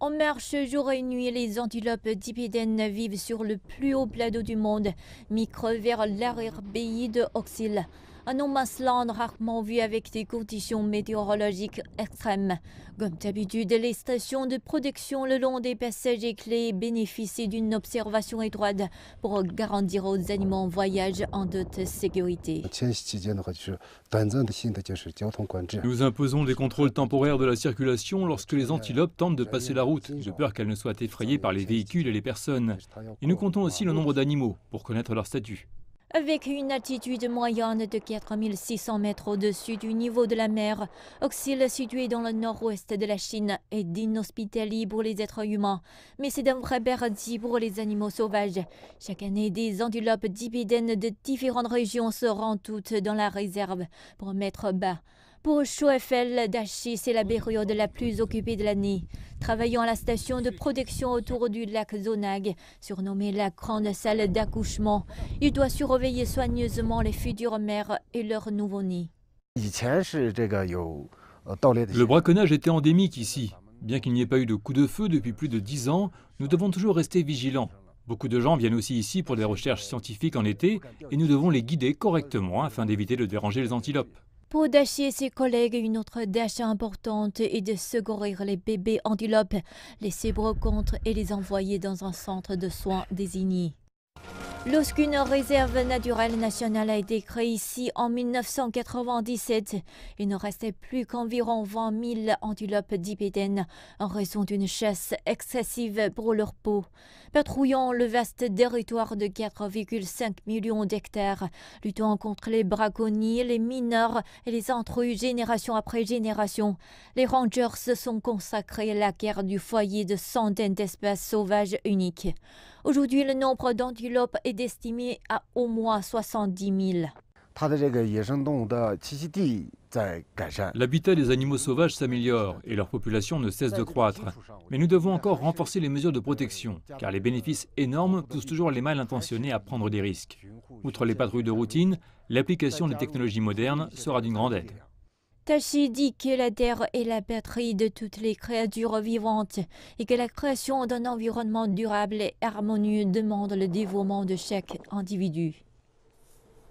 En marche jour et nuit, les antilopes dipidènes vivent sur le plus haut plateau du monde, micro vers l'arrière-pays de Oxil un Masland rarement vu avec des conditions météorologiques extrêmes. Comme d'habitude, les stations de protection le long des passages clés bénéficient d'une observation étroite pour garantir aux animaux en voyage en toute sécurité. Nous imposons des contrôles temporaires de la circulation lorsque les antilopes tentent de passer la route, de peur qu'elles ne soient effrayées par les véhicules et les personnes. Et nous comptons aussi le nombre d'animaux pour connaître leur statut. Avec une altitude moyenne de 4600 mètres au-dessus du niveau de la mer, Oxil, situé dans le nord-ouest de la Chine, est d'inhospitalie pour les êtres humains, mais c'est un vrai paradis pour les animaux sauvages. Chaque année, des antilopes dipédènes de différentes régions se rendent toutes dans la réserve pour mettre bas. Pour Eiffel, Dachi, c'est la période la plus occupée de l'année travaillant à la station de protection autour du lac Zonag, surnommé la grande salle d'accouchement. Il doit surveiller soigneusement les futures mères et leurs nouveaux nés Le braconnage était endémique ici. Bien qu'il n'y ait pas eu de coup de feu depuis plus de 10 ans, nous devons toujours rester vigilants. Beaucoup de gens viennent aussi ici pour des recherches scientifiques en été et nous devons les guider correctement afin d'éviter de déranger les antilopes pour d'acheter ses collègues une autre d'achat importante est de secourir les bébés antilopes, les contre et les envoyer dans un centre de soins désigné. Lorsqu'une réserve naturelle nationale a été créée ici en 1997, il ne restait plus qu'environ 20 000 antilopes d'ipédène en raison d'une chasse excessive pour leur peau. Patrouillant le vaste territoire de 4,5 millions d'hectares, luttant contre les braconniers, les mineurs et les intrus génération après génération, les rangers se sont consacrés à la guerre du foyer de centaines d'espèces sauvages uniques. Aujourd'hui, le nombre d'antilopes est à au moins 70 000. L'habitat des animaux sauvages s'améliore et leur population ne cesse de croître. Mais nous devons encore renforcer les mesures de protection, car les bénéfices énormes poussent toujours les mal intentionnés à prendre des risques. Outre les patrouilles de routine, l'application des technologies modernes sera d'une grande aide. Tachi dit que la terre est la patrie de toutes les créatures vivantes et que la création d'un environnement durable et harmonieux demande le dévouement de chaque individu.